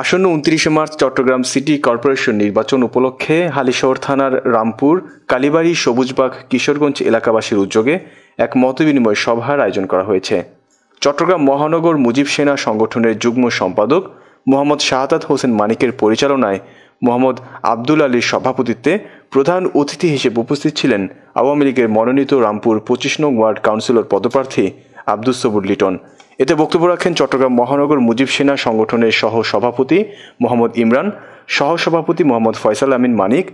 আসন্ন উনত্রিশে March Chittagong city corporation নির্বাচন উপলক্ষে হালিশহর থানার রামপুর কালীবাড়ি সবুজবাগ কিশোরগঞ্জ এলাকাবাসীর উদ্যোগে এক মতবিনিময় সভার আয়োজন করা হয়েছে চট্টগ্রাম মহানগর মুজিব সেনা সংগঠনের যুগ্ম সম্পাদক মোহাম্মদ শাহাদাত হোসেন মানিকের পরিচালনায় মোহাম্মদ আব্দুল আলীর সভাপতিত্বে প্রধান অতিথি হিসেবে উপস্থিত ছিলেন আওয়ামী লীগের মনোনীত রামপুর পঁচিশ নং ওয়ার্ড কাউন্সিলর পদপ্রার্থী আব্দুস সবুর লিটন এতে বক্তব্য রাখেন চট্টগ্রাম মহানগর মুজিব সেনা সংগঠনের সহ সভাপতি মোহাম্মদ ইমরান সহসভাপতি মোহাম্মদ ফয়সাল আমিন মানিক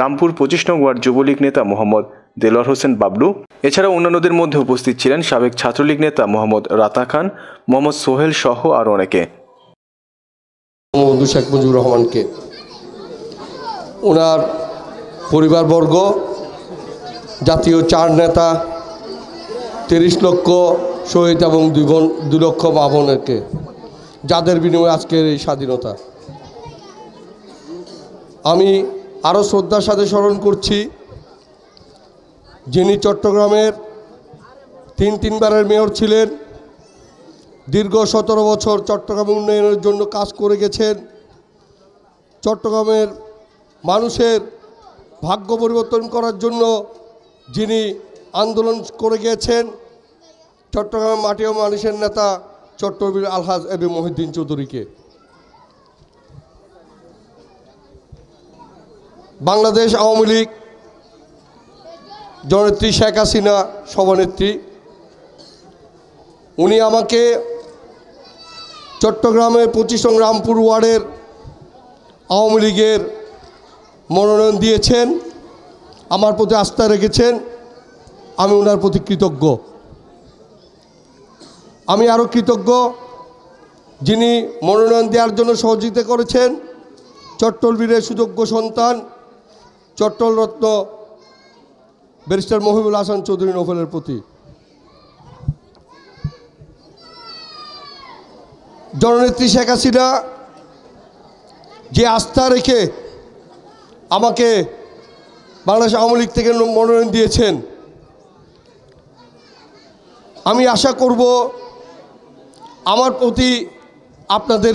রামপুর পঁচিশ নং ওয়ার্ড যুবলীগ নেতা মোহাম্মদ দেলোয়ার হোসেন বাবলু এছাড়া অন্যান্যদের মধ্যে উপস্থিত ছিলেন সাবেক ছাত্রলীগ নেতা মোহাম্মদ রাতা খান মোহাম্মদ সোহেল সহ আরও অনেকে শেখ মুজিবুর রহমানকে ওনার পরিবারবর্গ জাতীয় চার নেতা তিরিশ লক্ষ শহীদ এবং দুই বোন দু লক্ষ মা যাদের বিনিময়ে আজকের এই স্বাধীনতা আমি আরও শ্রদ্ধার সাথে স্মরণ করছি যিনি চট্টগ্রামের তিন তিনবারের মেয়র ছিলেন দীর্ঘ সতেরো বছর চট্টগ্রাম উন্নয়নের জন্য কাজ করে গেছেন চট্টগ্রামের মানুষের ভাগ্য পরিবর্তন করার জন্য যিনি আন্দোলন করে গিয়েছেন চট্টগ্রামের মাটি ও মানুষের নেতা চট্টবীর আলহাজ এবি মহিদ্দিন চৌধুরীকে বাংলাদেশ আওয়ামী লীগ জনেত্রী শেখ হাসিনা সভানেত্রী উনি আমাকে চট্টগ্রামের পঁচিশ রামপুর ওয়ার্ডের আওয়ামী লীগের মনোনয়ন দিয়েছেন আমার প্রতি আস্থা রেখেছেন আমি ওনার প্রতি কৃতজ্ঞ আমি আরও কৃতজ্ঞ যিনি মনোনয়ন দেওয়ার জন্য সহযোগিতা করেছেন চট্টল বীরের সুযোগ্য সন্তান চট্টল রত্ন ব্যারিস্টার মহিবুল হাসান চৌধুরী নফলের প্রতি জননেত্রী শেখ হাসিনা যে আস্থা রেখে আমাকে বাংলাদেশ আওয়ামী লীগ থেকে মনোনয়ন দিয়েছেন আমি আশা করব আমার প্রতি আপনাদের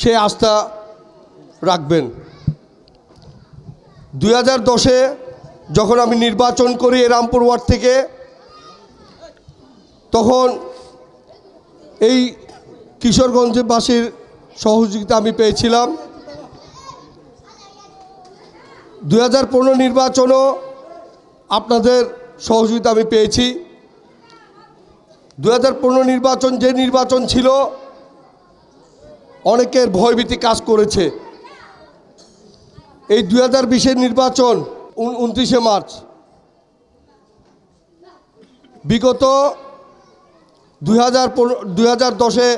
সে আস্থা রাখবেন দুই হাজার দশে যখন আমি নির্বাচন করি রামপুর ওয়ার্ড থেকে তখন এই কিশোরগঞ্জবাসীর সহযোগিতা আমি পেয়েছিলাম দু হাজার নির্বাচনও আপনাদের সহযোগিতা আমি পেয়েছি দু নির্বাচন যে নির্বাচন ছিল অনেকের ভয়ভীতি কাজ করেছে এই দু হাজার বিশের নির্বাচন উনত্রিশে মার্চ বিগত দুই হাজার দশে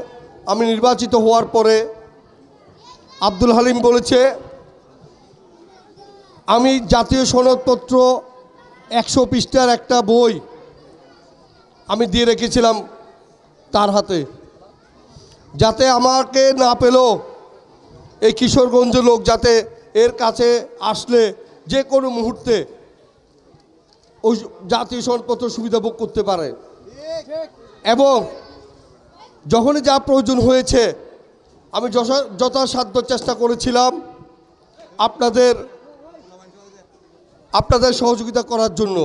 আমি নির্বাচিত হওয়ার পরে আব্দুল হালিম বলেছে আমি জাতীয় সনদপত্র একশো পৃষ্ঠার একটা বই আমি দিয়ে রেখেছিলাম তার হাতে যাতে আমাকে না পেলেও এই কিশোরগঞ্জ লোক যাতে এর কাছে আসলে যে কোনো মুহূর্তে ওই জাতীয় সনদপত্র সুবিধা ভোগ করতে পারে এবং যখনই যা প্রয়োজন হয়েছে আমি যথাসাধ্য চেষ্টা করেছিলাম আপনাদের আপনাদের সহযোগিতা করার জন্য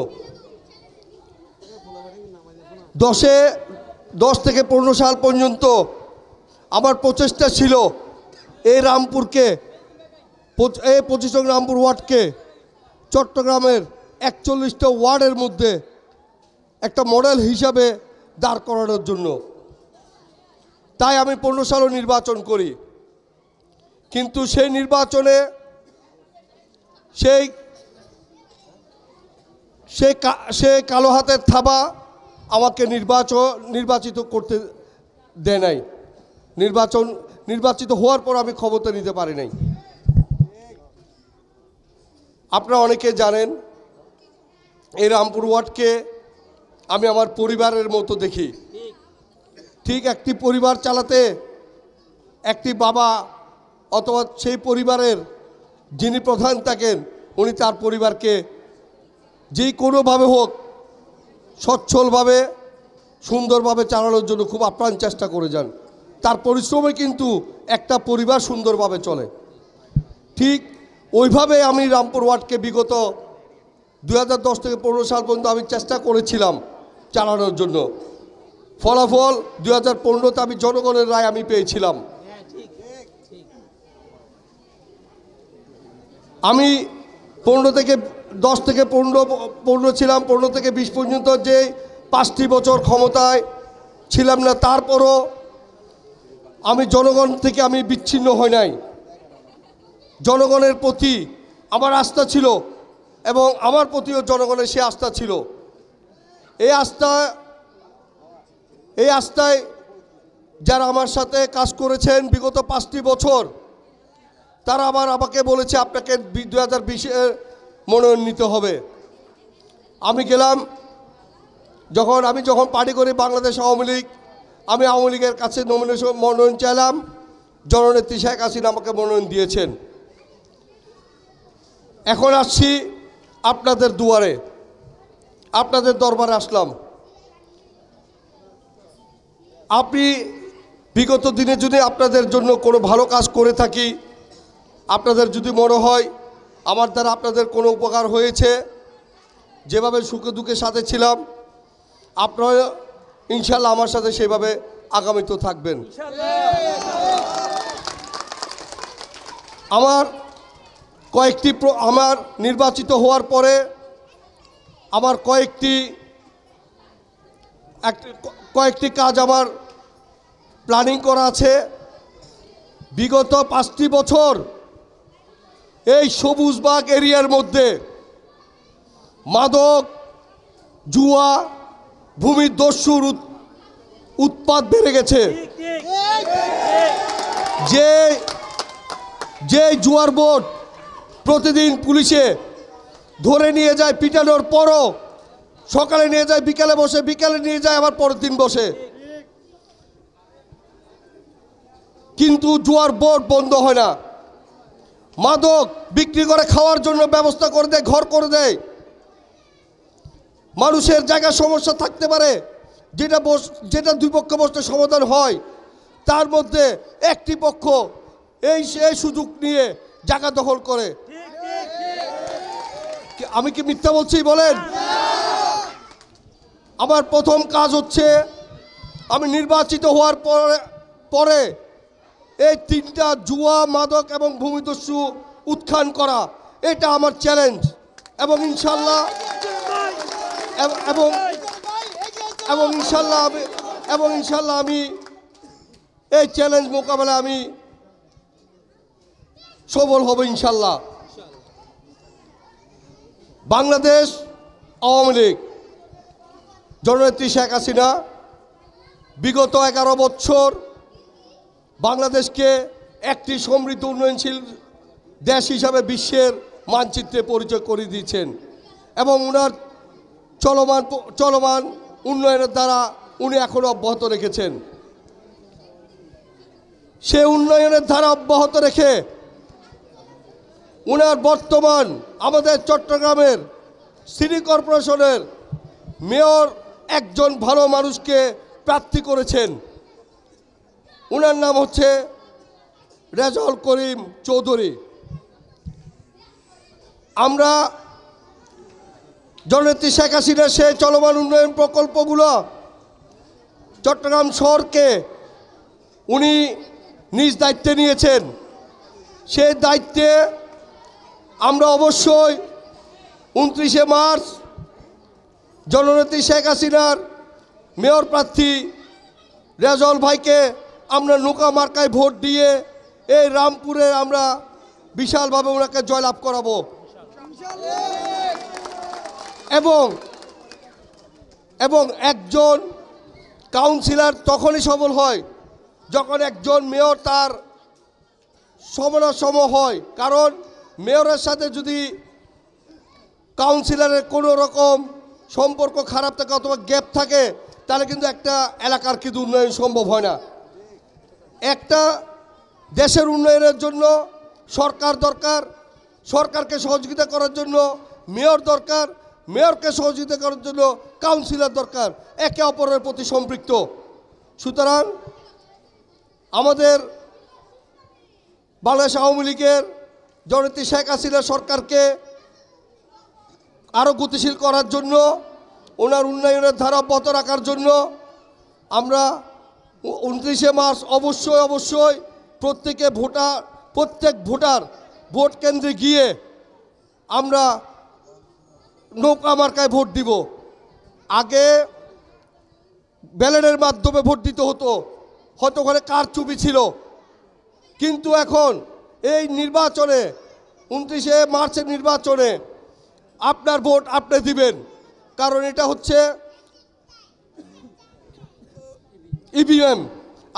দশে দশ থেকে পনেরো সাল পর্যন্ত আমার প্রচেষ্টা ছিল এই রামপুরকে এই পঁচিশ রামপুর ওয়ার্ডকে চট্টগ্রামের একচল্লিশটা ওয়ার্ডের মধ্যে একটা মডেল হিসাবে দাঁড় করানোর জন্য তাই আমি পনেরো সালও নির্বাচন করি কিন্তু সেই নির্বাচনে সেই সে কালো হাতের থাবা আমাকে নির্বাচন নির্বাচিত করতে দেয় নাই নির্বাচন নির্বাচিত হওয়ার পর আমি ক্ষমতা নিতে পারি নাই আপনারা অনেকে জানেন এই রামপুর ওয়ার্ডকে আমি আমার পরিবারের মতো দেখি ঠিক একটি পরিবার চালাতে একটি বাবা অথবা সেই পরিবারের যিনি প্রধান থাকেন উনি তার পরিবারকে যে কোনোভাবে হোক সচ্ছলভাবে সুন্দরভাবে চালানোর জন্য খুব আপ্রাণ চেষ্টা করে যান তার পরিশ্রমে কিন্তু একটা পরিবার সুন্দরভাবে চলে ঠিক ওইভাবে আমি রামপুর ওয়ার্ডকে বিগত দু থেকে পনেরো সাল পর্যন্ত আমি চেষ্টা করেছিলাম চালানোর জন্য ফলাফল দু হাজার পনেরোতে আমি জনগণের রায় আমি পেয়েছিলাম আমি পনেরো থেকে দশ থেকে পনেরো পনেরো ছিলাম পনেরো থেকে বিশ পর্যন্ত যে পাঁচটি বছর ক্ষমতায় ছিলাম না তারপরও আমি জনগণ থেকে আমি বিচ্ছিন্ন হই নাই জনগণের প্রতি আমার আস্থা ছিল এবং আমার প্রতিও জনগণের সে আস্থা ছিল এই আস্থা এই আস্থায় যারা আমার সাথে কাজ করেছেন বিগত পাঁচটি বছর তারা আবার আমাকে বলেছে আপনাকে দু হাজার মনোনয়ন নিতে হবে আমি গেলাম যখন আমি যখন পার্টি করি বাংলাদেশ আওয়ামী লীগ আমি আওয়ামী লীগের কাছে নমিনেশন মনোনয়ন চাইলাম জননেত্রী শেখ হাসিনা আমাকে মনোনয়ন দিয়েছেন এখন আসছি আপনাদের দুয়ারে আপনাদের দরবারে আসলাম আপনি বিগত দিনে যদি আপনাদের জন্য কোনো ভালো কাজ করে থাকি আপনাদের যদি মনে হয় আমার দ্বারা আপনাদের কোনো উপকার হয়েছে যেভাবে সুখে দুঃখের সাথে ছিলাম আপনারা ইনশাল্লাহ আমার সাথে সেভাবে আগামীতে থাকবেন আমার কয়েকটি আমার নির্বাচিত হওয়ার পরে আমার কয়েকটি কয়েকটি কাজ আমার প্ল্যানিং করা আছে বিগত পাঁচটি বছর এই সবুজবাগ এরিয়ার মধ্যে মাদক জুয়া ভূমিদস্যুর উৎপাদ বেড়ে গেছে যে যে জুয়ার বোর্ড প্রতিদিন পুলিশে ধরে নিয়ে যায় পিটানোর পরও সকালে নিয়ে যায় বিকালে বসে বিকালে নিয়ে যায় আবার পরের দিন বসে কিন্তু জুয়ার বোর্ড বন্ধ হয় না মাদক বিক্রি করে খাওয়ার জন্য ব্যবস্থা করে দেয় ঘর করে দেয় মানুষের জায়গা সমস্যা থাকতে পারে যেটা বস যেটা দুই পক্ষ বসতে সমাধান হয় তার মধ্যে একটি পক্ষ এই এই সুযোগ নিয়ে জায়গা দখল করে আমি কি মিথ্যা বলছি বলেন আমার প্রথম কাজ হচ্ছে আমি নির্বাচিত হওয়ার পরে পরে এই তিনটা জুয়া মাদক এবং ভূমিদস্যু উত্থান করা এটা আমার চ্যালেঞ্জ এবং ইনশাল্লাহ এবং এবং ইনশাল্লাহ আমি এবং ইনশাল্লাহ আমি এই চ্যালেঞ্জ মোকাবেলা আমি সবল হব ইনশাল্লাহ বাংলাদেশ আওয়ামী লীগ জননেত্রী শেখ হাসিনা বিগত এগারো বছর বাংলাদেশকে একটি সমৃদ্ধ উন্নয়নশীল দেশ হিসাবে বিশ্বের মানচিত্রে পরিচয় করে দিয়েছেন এবং ওনার চলমান চলমান উন্নয়নের দ্বারা উনি এখন অব্যাহত রেখেছেন সে উন্নয়নের ধারা অব্যাহত রেখে উনার বর্তমান আমাদের চট্টগ্রামের সিটি কর্পোরেশনের মেয়র একজন ভালো মানুষকে প্রার্থী করেছেন ওনার নাম হচ্ছে রেজাউল করিম চৌধুরী আমরা জননেত্রী শেখ হাসিনার সেই চলমান উন্নয়ন প্রকল্পগুলো চট্টগ্রাম শহরকে উনি নিজ দায়িত্বে নিয়েছেন সেই দায়িত্বে আমরা অবশ্যই উনত্রিশে মার্চ জননেত্রী শেখ হাসিনার মেয়র প্রার্থী রেজল ভাইকে আমরা নৌকা মার্কায় ভোট দিয়ে এই রামপুরে আমরা বিশালভাবে ওনাকে জয়লাভ করাবো এবং এবং একজন কাউন্সিলর তখনই সবল হয় যখন একজন মেয়র তার সমনাসম হয় কারণ মেয়রের সাথে যদি কাউন্সিলরের কোনো রকম সম্পর্ক খারাপ থাকে অথবা গ্যাপ থাকে তাহলে কিন্তু একটা এলাকার কিন্তু উন্নয়ন সম্ভব হয় না একটা দেশের উন্নয়নের জন্য সরকার দরকার সরকারকে সহযোগিতা করার জন্য মেয়র দরকার মেয়রকে সহযোগিতা করার জন্য কাউন্সিলর দরকার একে অপরের প্রতি সম্পৃক্ত সুতরাং আমাদের বাংলাদেশ আওয়ামী লীগের জনতী শেখ হাসিনা সরকারকে আরও গতিশীল করার জন্য ওনার উন্নয়নের ধারা অব্যাহত রাখার জন্য আমরা উনত্রিশে মার্চ অবশ্যই অবশ্যই প্রত্যেকে ভোটার প্রত্যেক ভোটার ভোট কেন্দ্রে গিয়ে আমরা নৌকা মার্কায় ভোট দিব আগে ব্যালটের মাধ্যমে ভোট দিতে হতো হয়তো কার চুপি ছিল কিন্তু এখন এই নির্বাচনে উনত্রিশে মার্চের নির্বাচনে আপনার ভোট আপনি দিবেন কারণ এটা হচ্ছে ইভিএম e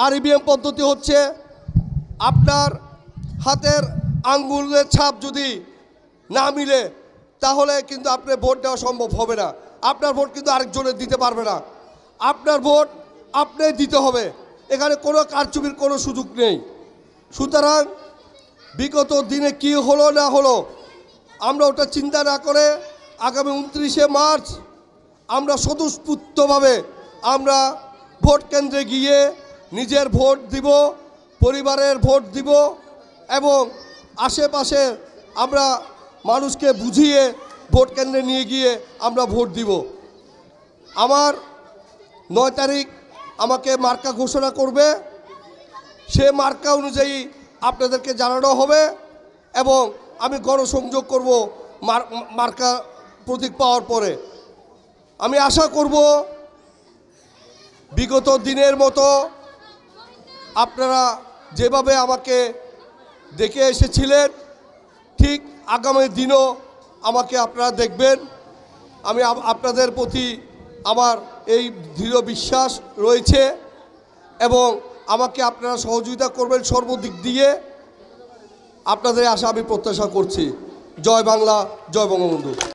আর ইভিএম e পদ্ধতি হচ্ছে আপনার হাতের আঙ্গুলের ছাপ যদি না মিলে তাহলে কিন্তু আপনার ভোট দেওয়া সম্ভব হবে না আপনার ভোট কিন্তু আরেকজনের দিতে পারবে না আপনার ভোট আপনি দিতে হবে এখানে কোনো কারচুপির কোনো সুযোগ নেই সুতরাং বিগত দিনে কি হলো না হলো আমরা ওটা চিন্তা না করে আগামী উনত্রিশে মার্চ আমরা স্বতঃস্ফূর্তভাবে আমরা ভোট কেন্দ্রে গিয়ে নিজের ভোট দিব পরিবারের ভোট দিব এবং আশেপাশে আমরা মানুষকে বুঝিয়ে ভোট কেন্দ্রে নিয়ে গিয়ে আমরা ভোট দিব আমার নয় তারিখ আমাকে মার্কা ঘোষণা করবে সে মার্কা অনুযায়ী আপনাদেরকে জানানো হবে এবং আমি গণসংযোগ করব মার্কা প্রতীক পাওয়ার পরে আমি আশা করব বিগত দিনের মতো আপনারা যেভাবে আমাকে দেখে এসেছিলেন ঠিক আগামী দিনও আমাকে আপনারা দেখবেন আমি আপনাদের প্রতি আমার এই দৃঢ় বিশ্বাস রয়েছে এবং আমাকে আপনারা সহযোগিতা করবেন সর্বদিক দিয়ে আপনাদের আশা আমি প্রত্যাশা করছি জয় বাংলা জয় বঙ্গবন্ধু